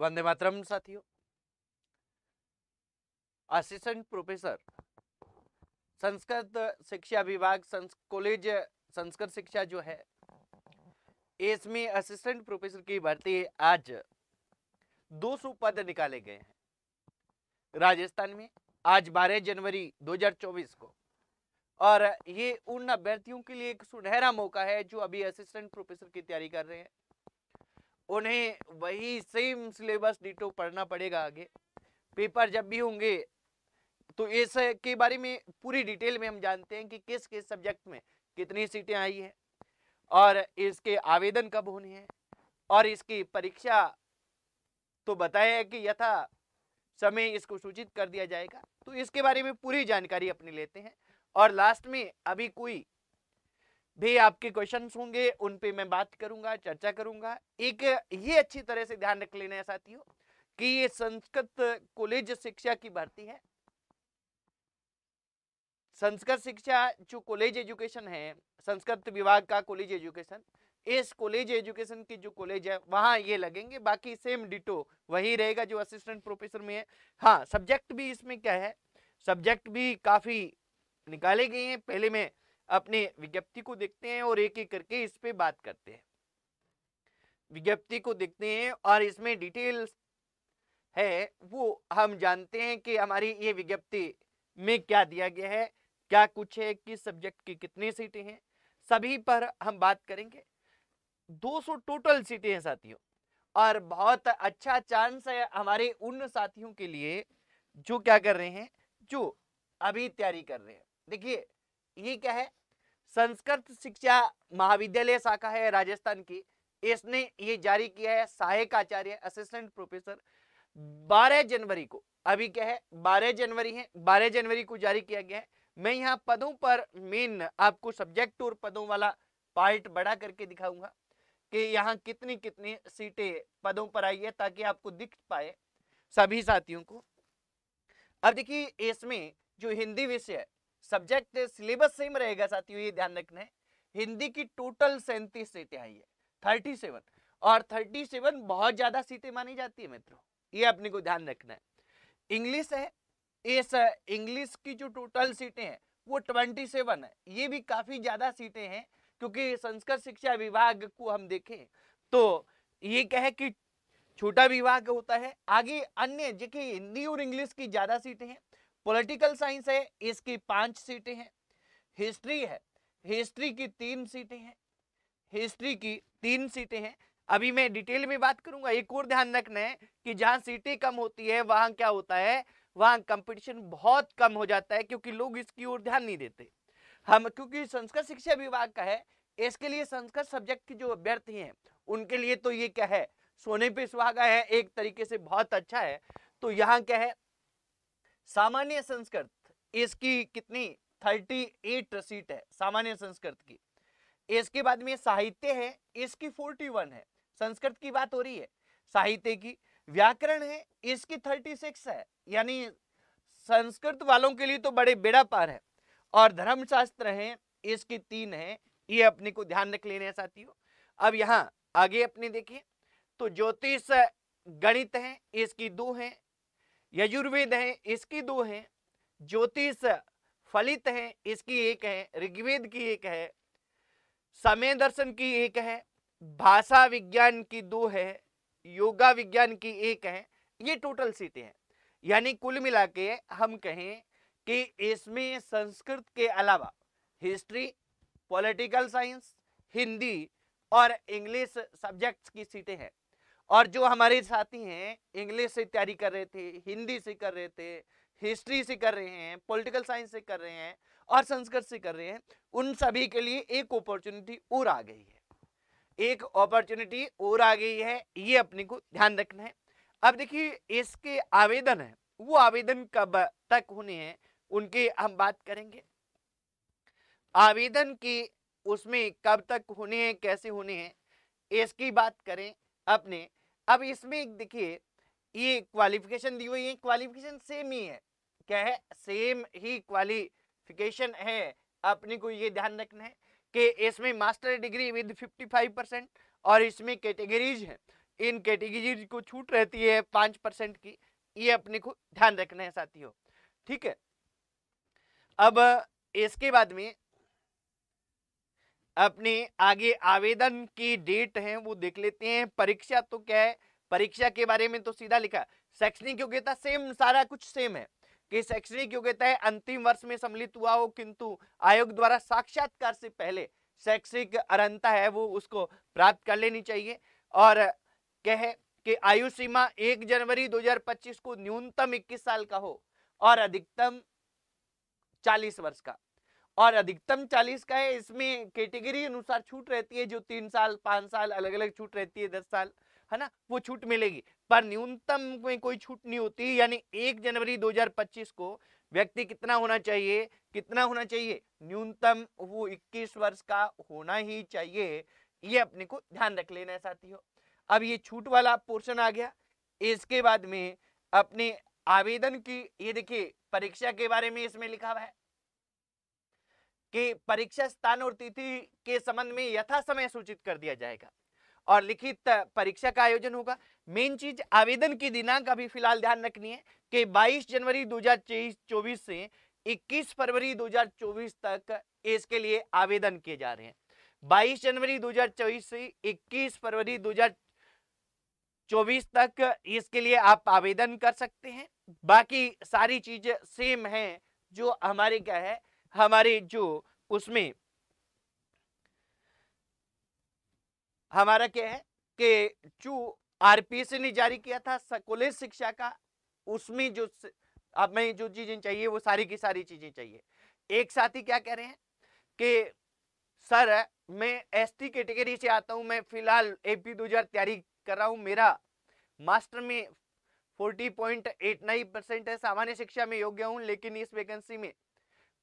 वंदे मातरम साथियों assistant professor Sanskrit शिक्षा विभाग संस, कॉलेज संस्कृत शिक्षा जो है इसमें असिस्टेंट प्रोफेसर की भर्ती आज 200 पद निकाले गए हैं राजस्थान में आज 12 जनवरी 2024 को और ये उन अभ्यर्थियों के लिए एक सुनहरा मौका है जो अभी असिस्टेंट प्रोफेसर की तैयारी कर रहे हैं उन्हें वही सेम सिलेबस डिटो पढ़ना पड़ेगा आगे पेपर जब भी होंगे तो इस के बारे में पूरी डिटेल में हम जानते हैं कि किस किस सब्जेक्ट में कितनी सीटें आई हैं और इसके आवेदन कब होने हैं और इसकी परीक्षा तो बताया है कि यथा समय इसको सूचित कर दिया जाएगा तो इसके बारे में पूरी जानकारी अपनी लेते हैं और लास्ट में अभी कोई भी आपके क्वेश्चन होंगे उन पे मैं बात करूंगा चर्चा करूंगा एक ये अच्छी तरह से ध्यान रख लेना है साथियों कि ये संस्कृत कॉलेज शिक्षा की भर्ती है संस्कृत शिक्षा जो कॉलेज एजुकेशन है संस्कृत विभाग का कॉलेज एजुकेशन इस कॉलेज एजुकेशन की जो कॉलेज है वहां ये लगेंगे बाकी सेम डिटो वही रहेगा जो असिस्टेंट प्रोफेसर में है हाँ सब्जेक्ट भी इसमें क्या है सब्जेक्ट भी काफ़ी निकाले गए हैं पहले में अपने विज्ञप्ति को देखते हैं और एक एक करके इस पे बात करते हैं विज्ञप्ति को देखते हैं और इसमें डिटेल्स है वो हम जानते हैं कि हमारी ये विज्ञप्ति में क्या दिया गया है क्या कुछ है किस सब्जेक्ट की कितनी सीटें हैं सभी पर हम बात करेंगे 200 टोटल सीटें हैं साथियों और बहुत अच्छा चांस है हमारे उन साथियों के लिए जो क्या कर रहे हैं जो अभी तैयारी कर रहे हैं देखिए ये क्या है संस्कृत शिक्षा महाविद्यालय शाखा है राजस्थान की इसने ये जारी किया है सहायक आचार्य असिस्टेंट प्रोफेसर 12 जनवरी को अभी क्या है 12 जनवरी है 12 जनवरी को जारी किया गया है मैं यहाँ पदों पर मेन आपको सब्जेक्ट और पदों वाला पार्ट बढ़ा करके दिखाऊंगा कि यहाँ कितनी कितनी सीटें पदों पर आई है ताकि आपको दिख पाए सभी साथियों को अब देखिए इसमें जो हिंदी विषय सब्जेक्ट सिलेबस सेम रहेगा साथियों ये ध्यान रखना है हिंदी की टोटल सैंतीस सीटें आई है थर्टी सेवन और थर्टी सेवन बहुत ज्यादा सीटें मानी जाती है मित्रों ये अपने को ध्यान रखना है इंग्लिश है इस इंग्लिश की जो टोटल सीटें हैं वो ट्वेंटी सेवन है ये भी काफी ज्यादा सीटें हैं क्योंकि संस्कृत शिक्षा विभाग को हम देखें तो ये कहे कि छोटा विभाग होता है आगे अन्य देखिए हिंदी और इंग्लिश की ज्यादा सीटें हैं पॉलिटिकल साइंस है इसकी पांच सीटें हैं हिस्ट्री है हिस्ट्री की तीन सीटें हैं हिस्ट्री की तीन सीटें हैं अभी मैं डिटेल में बात करूंगा एक और ध्यान रखना है कि जहां सीटें कम होती है वहां क्या होता है वहां कंपटीशन बहुत कम हो जाता है क्योंकि लोग इसकी ओर ध्यान नहीं देते हम क्योंकि संस्कृत शिक्षा विभाग का है इसके लिए संस्कृत सब्जेक्ट की जो अभ्यर्थी हैं उनके लिए तो ये क्या है सोने पे सुहागा है एक तरीके से बहुत अच्छा है तो यहाँ क्या है सामान्य संस्कृत इसकी कितनी थर्टी एट सीट है सामान्य संस्कृत की इसके बाद में साहित्य है इसकी फोर्टी वन है संस्कृत की बात हो रही है साहित्य की व्याकरण है इसकी थर्टी सिक्स है यानी संस्कृत वालों के लिए तो बड़े बेड़ा पार है और धर्मशास्त्र है इसकी तीन है ये अपने को ध्यान रख लेने साथियों अब यहाँ आगे अपने देखिए तो ज्योतिष गणित है इसकी दो है यजुर्वेद है इसकी दो हैं ज्योतिष फलित है इसकी एक है ऋग्वेद की एक है समय दर्शन की एक है भाषा विज्ञान की दो है योगा विज्ञान की एक है ये टोटल सीटें हैं यानी कुल मिला के हम कहें कि इसमें संस्कृत के अलावा हिस्ट्री पॉलिटिकल साइंस हिंदी और इंग्लिश सब्जेक्ट्स की सीटें हैं और जो हमारे साथी हैं इंग्लिश से तैयारी कर रहे थे हिंदी से कर रहे थे हिस्ट्री से कर रहे हैं पॉलिटिकल साइंस से कर रहे हैं और संस्कृत से कर रहे हैं उन सभी के लिए एक अपॉर्चुनिटी और आ गई है एक अपॉर्चुनिटी और आ गई है ये अपने को ध्यान रखना है अब देखिए इसके आवेदन है वो आवेदन कब तक होने हैं उनके हम बात करेंगे आवेदन की उसमें कब तक होने हैं कैसे होने हैं इसकी बात करें अपने अब इसमें एक देखिए ये क्वालिफिकेशन दी हुई है क्वालिफिकेशन सेम ही है क्या है सेम ही क्वालिफिकेशन है अपने को ये ध्यान रखना है कि इसमें मास्टर डिग्री विद 55 परसेंट और इसमें कैटेगरीज हैं इन कैटेगरीज को छूट रहती है पांच परसेंट की ये अपने को ध्यान रखना है साथियों ठीक है अब इसके बाद में अपने आगे आवेदन की डेट है वो देख लेते हैं परीक्षा तो क्या है परीक्षा के बारे में तो सीधा लिखा शैक्षणिक योग्यता सेम सारा कुछ सेम है कि शैक्षणिक योग्यता है अंतिम वर्ष में सम्मिलित हुआ हो किंतु आयोग द्वारा साक्षात्कार से पहले शैक्षणिक अरंता है वो उसको प्राप्त कर लेनी चाहिए और क्या है कि आयु सीमा 1 जनवरी 2025 को न्यूनतम 21 साल का हो और अधिकतम 40 वर्ष का और अधिकतम चालीस का है इसमें कैटेगरी अनुसार छूट रहती है जो तीन साल पांच साल अलग अलग छूट रहती है दस साल है ना वो छूट मिलेगी पर न्यूनतम में कोई छूट नहीं होती यानी एक जनवरी 2025 को व्यक्ति कितना होना चाहिए कितना होना चाहिए न्यूनतम वो 21 वर्ष का होना ही चाहिए ये अपने को ध्यान रख लेना है साथियों अब ये छूट वाला पोर्शन आ गया इसके बाद में अपने आवेदन की ये देखिए परीक्षा के बारे में इसमें लिखा हुआ है कि परीक्षा स्थान और तिथि के संबंध में यथा समय सूचित कर दिया जाएगा और लिखित परीक्षा का आयोजन होगा मेन चीज आवेदन की दिनांक अभी फिलहाल ध्यान रखनी है कि 22 जनवरी 2024 से 21 फरवरी 2024 तक इसके लिए आवेदन किए जा रहे हैं 22 जनवरी 2024 से 21 फरवरी 2024 तक इसके लिए आप आवेदन कर सकते हैं बाकी सारी चीजें सेम है जो हमारे क्या है हमारी जो उसमें हमारा क्या है कि जो आरपीएस ने जारी किया था कॉलेज शिक्षा का उसमें जो हमें जो चीजें चाहिए वो सारी की सारी चीजें चाहिए एक साथी क्या कह रहे हैं कि सर मैं एसटी कैटेगरी से आता हूं मैं फिलहाल एपी 2000 तैयारी कर रहा हूं मेरा मास्टर में 40.89 परसेंट है सामान्य शिक्षा में योग्य हूं लेकिन इस वैकेंसी में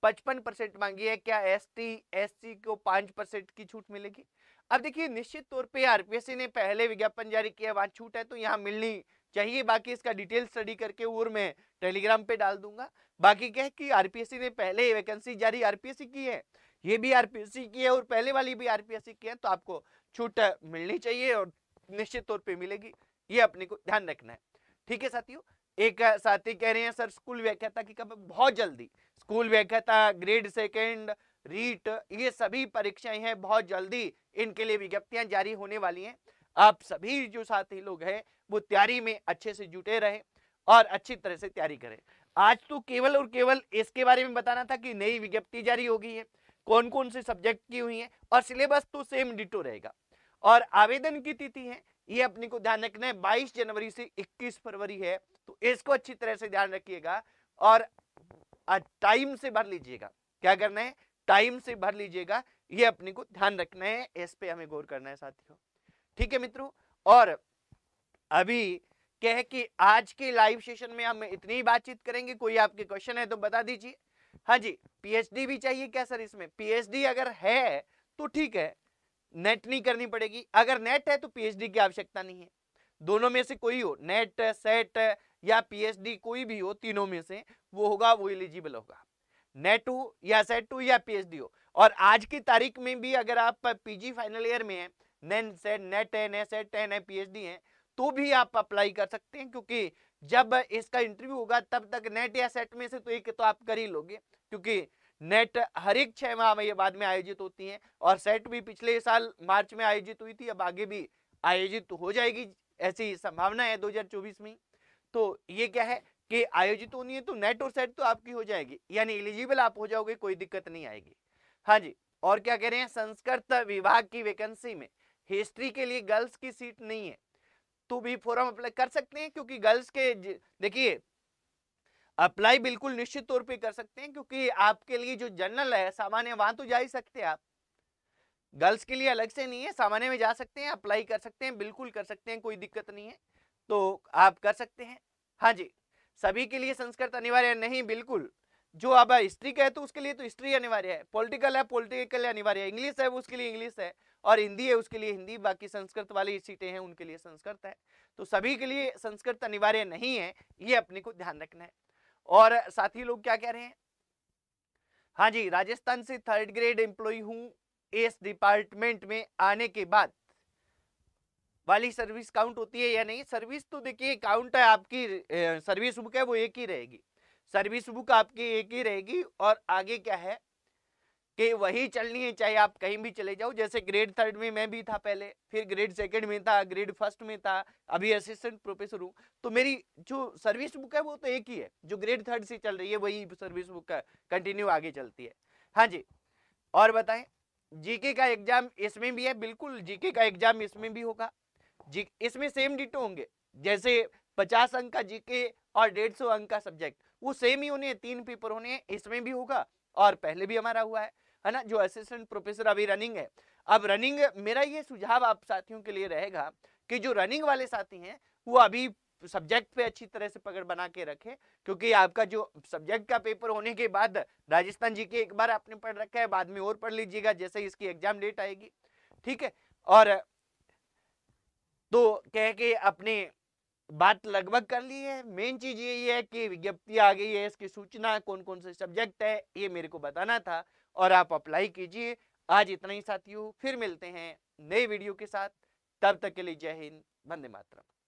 पचपन परसेंट मांगी है क्या एस टी एस सी को पांच परसेंट की छूट मिलेगी अब देखिए निश्चित तौर पे आरपीएससी ने पहले विज्ञापन जारी किया वहां छूट है तो यहाँ मिलनी चाहिए बाकी इसका डिटेल स्टडी करके और मैं टेलीग्राम पे डाल दूंगा बाकी क्या है कि आरपीएससी ने पहले वैकेंसी जारी आरपीएससी की है ये भी आरपीएससी की है और पहले वाली भी आरपीएससी की है तो आपको छूट मिलनी चाहिए और निश्चित तौर पर मिलेगी ये अपने को ध्यान रखना है ठीक है साथियों एक साथी कह रहे हैं सर स्कूल व्याख्याता की कब बहुत जल्दी स्कूल व्याख्याता ग्रेड सेकेंड रीट ये सभी परीक्षाएं हैं बहुत जल्दी इनके लिए विज्ञप्तियां जारी होने वाली हैं आप सभी जो साथी लोग हैं वो तैयारी में अच्छे से जुटे रहें और अच्छी तरह से तैयारी करें आज तो केवल और केवल इसके बारे में बताना था कि नई विज्ञप्ति जारी हो गई है कौन कौन से सब्जेक्ट की हुई है और सिलेबस तो सेम डिटो रहेगा और आवेदन की तिथि है ये अपने को ध्यान रखना है 22 जनवरी से 21 फरवरी है तो इसको अच्छी तरह से ध्यान रखिएगा और टाइम से भर लीजिएगा क्या करना है टाइम से भर लीजिएगा ये अपने को ध्यान रखना है इस पे हमें गौर करना है साथियों ठीक है मित्रों और अभी क्या कि आज के लाइव सेशन में हम इतनी बातचीत करेंगे कोई आपके क्वेश्चन है तो बता दीजिए हाँ जी पीएचडी भी चाहिए क्या सर इसमें पीएचडी अगर है तो ठीक है नेट नहीं करनी पड़ेगी अगर नेट है तो पीएचडी की आवश्यकता नहीं है दोनों में से कोई हो नेट सेट या पीएचडी कोई भी हो तीनों में से वो होगा वो एलिजिबल होगा नेट हो या सेट टू या पीएचडी हो और आज की तारीख में भी अगर आप पीजी फाइनल ईयर में हैं नैन सेट नेट है नेट सेट है पीएचडी है तो भी आप अप्लाई कर सकते हैं क्योंकि जब इसका इंटरव्यू होगा तब तक नेट या सेट में से तो एक तो आप कर ही लोगे क्योंकि नेट हर एक छह माह में बाद में आयोजित होती है और सेट भी पिछले साल मार्च में आयोजित हुई थी अब आगे भी आयोजित हो जाएगी ऐसी संभावना है 2024 में तो ये क्या है कि आयोजित होनी है तो नेट और सेट तो आपकी हो जाएगी यानी एलिजिबल आप हो जाओगे कोई दिक्कत नहीं आएगी हाँ जी और क्या कह रहे हैं संस्कृत विभाग की वैकेंसी में हिस्ट्री के लिए गर्ल्स की सीट नहीं है तो भी फॉरम अप्लाई कर सकते हैं क्योंकि गर्ल्स के देखिए अप्लाई बिल्कुल निश्चित तौर पे कर सकते हैं क्योंकि आपके लिए जो जनरल है सामान्य वहां तो जा ही सकते हैं आप गर्ल्स के लिए अलग से नहीं है सामान्य में जा सकते हैं अप्लाई कर सकते हैं बिल्कुल कर सकते हैं कोई दिक्कत नहीं है तो आप कर सकते हैं हाँ जी सभी के लिए संस्कृत अनिवार्य नहीं बिल्कुल जो अब हिस्ट्री का है तो उसके लिए तो हिस्ट्री अनिवार्य है पॉलिटिकल है पॉलिटिकल अनिवार्य है इंग्लिश है उसके लिए इंग्लिश है और हिंदी है उसके लिए हिंदी बाकी संस्कृत वाली सीटें हैं उनके लिए संस्कृत है तो सभी के लिए संस्कृत अनिवार्य नहीं है ये अपने को ध्यान रखना है और साथ ही लोग क्या कह रहे हैं हाँ जी राजस्थान से थर्ड ग्रेड एम्प्लॉय हूँ इस डिपार्टमेंट में आने के बाद वाली सर्विस काउंट होती है या नहीं सर्विस तो देखिए काउंट है आपकी सर्विस बुक है वो एक ही रहेगी सर्विस बुक आपकी एक ही रहेगी और आगे क्या है कि वही चलनी है चाहे आप कहीं भी चले जाओ जैसे ग्रेड थर्ड में मैं भी था पहले फिर ग्रेड सेकंड में था ग्रेड फर्स्ट में था अभी असिस्टेंट प्रोफेसर हूँ तो मेरी जो सर्विस बुक है वो तो एक ही है जो ग्रेड थर्ड से चल रही है वही सर्विस बुक कंटिन्यू आगे चलती है हाँ जी और बताएं जीके का एग्जाम इसमें भी है बिल्कुल जीके का एग्जाम इसमें भी होगा जी इसमें सेम डिटो होंगे जैसे पचास अंक का जीके और डेढ़ सौ अंक का सब्जेक्ट वो सेम ही होने तीन पेपर होने इसमें भी होगा और पहले भी हमारा हुआ है है ना जो असिस्टेंट प्रोफेसर अभी रनिंग है अब रनिंग मेरा ये सुझाव आप साथियों के लिए रहेगा कि जो रनिंग वाले साथी हैं वो अभी सब्जेक्ट पे अच्छी तरह से पकड़ बना के रखे क्योंकि आपका जो सब्जेक्ट का पेपर होने के बाद राजस्थान जी के एक बार आपने पढ़ रखा है बाद में और पढ़ लीजिएगा जैसे इसकी एग्जाम डेट आएगी ठीक है और तो कह के अपने बात लगभग कर ली है मेन चीज ये है कि विज्ञप्ति आ गई है इसकी सूचना कौन कौन से सब्जेक्ट है ये मेरे को बताना था और आप अप्लाई कीजिए आज इतना ही साथियों फिर मिलते हैं नए वीडियो के साथ तब तक के लिए जय हिंद वंदे मातरम